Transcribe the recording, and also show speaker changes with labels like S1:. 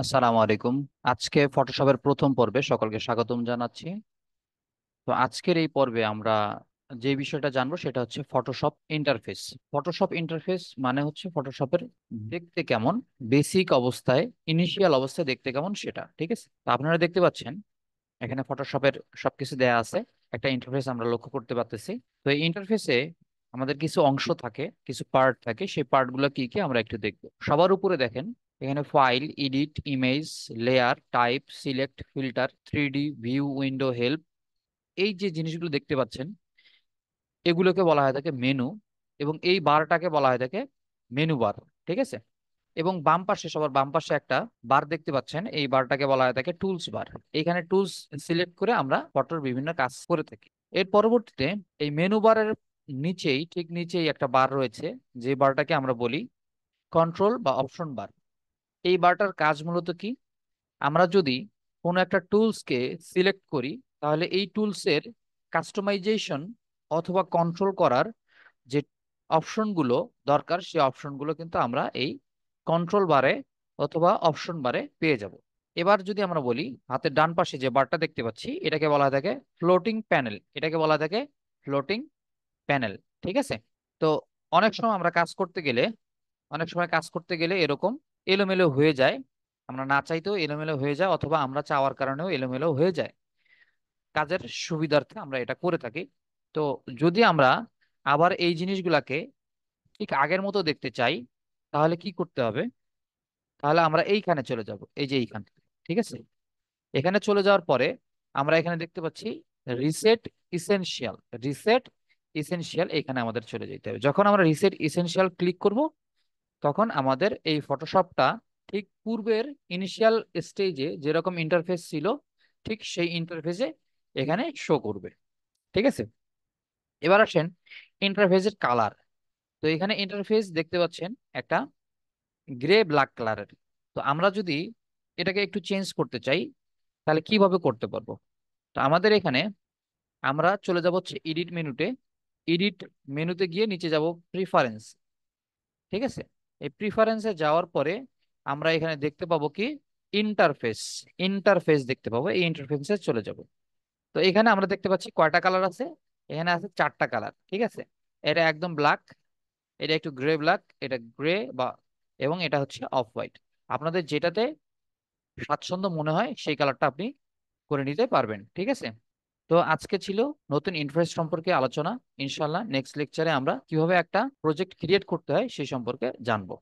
S1: আসসালামু আলাইকুম আজকে ফটোশপের প্রথম পর্বে সকলকে স্বাগতম জানাচ্ছি তো আজকের এই পর্বে আমরা যে বিষয়টা জানবো সেটা হচ্ছে ফটোশপ ইন্টারফেস ফটোশপ ইন্টারফেস মানে হচ্ছে ফটোশপের দেখতে কেমন বেসিক অবস্থায় ইনিশিয়াল অবস্থায় দেখতে কেমন সেটা ঠিক আছে তো আপনারা দেখতে পাচ্ছেন এখানে ফটোশপের সবকিছু দেয়া আছে একটা ইন্টারফেস আমরা লক্ষ্য করতে পারতেছি তো এই ইন্টারফেসে আমাদের কিছু অংশ থাকে কিছু পার্ট থাকে সেই পার্টগুলো কি কি আমরা একটু দেখব সবার উপরে দেখেন এখানে file edit image layer type select filter three view window help এই যে জিনিসগুলো দেখতে পাচ্ছেন এগুলোকে বলা হয় থাকে মেনু এবং এই বারটাকে বলা হয় থাকে মেনু বার ঠিক আছে এবং বাম পাশে সবার বাম পাশে একটা বার দেখতে পাচ্ছেন এই বারটাকে বলা হয় থাকে টুলস বার এখানে টুলস সিলেক্ট করে আমরা ফটোর বিভিন্ন কাজ করে থাকি এর পরবর্তীতে এই মেনু বারের নিচেই ঠিক নিচেই একটা বার রয়েছে যে বারটাকে আমরা বলি কন্ট্রোল বা অপশন বার এই বারটার কাজ মূলত কি আমরা যদি কোনো একটা টুলসকে সিলেক্ট করি তাহলে এই টুলসের কাস্টমাইজেশন অথবা কন্ট্রোল করার যে অপশনগুলো দরকার সেই অপশনগুলো কিন্তু আমরা এই কন্ট্রোল বারে অথবা অপশন বারে পেয়ে যাব এবার যদি আমরা বলি হাতের ডান পাশে যে বারটা দেখতে পাচ্ছি এটাকে বলা থাকে ফ্লোটিং প্যানেল এটাকে বলা থাকে ফ্লোটিং প্যানেল ঠিক আছে তো অনেক সময় আমরা কাজ করতে গেলে অনেক সময় কাজ করতে গেলে এরকম এলোমেলো হয়ে যায় আমরা না চাইতেও এলোমেলো হয়ে যায় অথবা আমরা চাওয়ার কারণেও এলোমেলো হয়ে যায় কাজের সুবিধার্থে আমরা এটা করে থাকি তো যদি আমরা আবার এই জিনিসগুলাকে ঠিক আগের মতো দেখতে চাই তাহলে কি করতে হবে তাহলে আমরা এইখানে চলে যাব এই যে এইখান ঠিক আছে এখানে চলে যাওয়ার পরে আমরা এখানে দেখতে পাচ্ছি রিসেট ইসেনশিয়াল রিসেট ইসেনশিয়াল এখানে আমাদের চলে যেতে হবে যখন আমরা রিসেট ইসেনশিয়াল ক্লিক করব তখন আমাদের এই ফটোশপটা ঠিক পূর্বের ইনিশিয়াল স্টেজে যেরকম ইন্টারফেস ছিল ঠিক সেই ইন্টারফেসে এখানে শো করবে ঠিক আছে এবার আসেন ইন্টারফেসের কালার তো এখানে ইন্টারফেস দেখতে পাচ্ছেন একটা গ্রে ব্ল্যাক কালারের তো আমরা যদি এটাকে একটু চেঞ্জ করতে চাই তাহলে কিভাবে করতে পারবো তো আমাদের এখানে আমরা চলে যাব হচ্ছে এডিট মেনুতে এডিট মেনুতে গিয়ে নিচে যাব প্রিফারেন্স ঠিক আছে এই প্রিফারেন্সে যাওয়ার পরে আমরা এখানে দেখতে পাবো কি ইন্টারফেস ইন্টারফেস দেখতে পাবো এই ইন্টারফেসে চলে যাব তো এখানে আমরা দেখতে পাচ্ছি কয়টা কালার আছে এখানে আছে চারটা কালার ঠিক আছে এটা একদম ব্ল্যাক এটা একটু গ্রে ব্ল্যাক এটা গ্রে বা এবং এটা হচ্ছে অফ হোয়াইট আপনাদের যেটাতে স্বাচ্ছন্দ্য মনে হয় সেই কালারটা আপনি করে নিতে পারবেন ঠিক আছে তো আজকে ছিল নতুন ইন্টারেস্ট সম্পর্কে আলোচনা ইনশাল্লাহ নেক্সট লেকচারে আমরা কিভাবে একটা প্রজেক্ট ক্রিয়েট করতে হয় সেই সম্পর্কে জানবো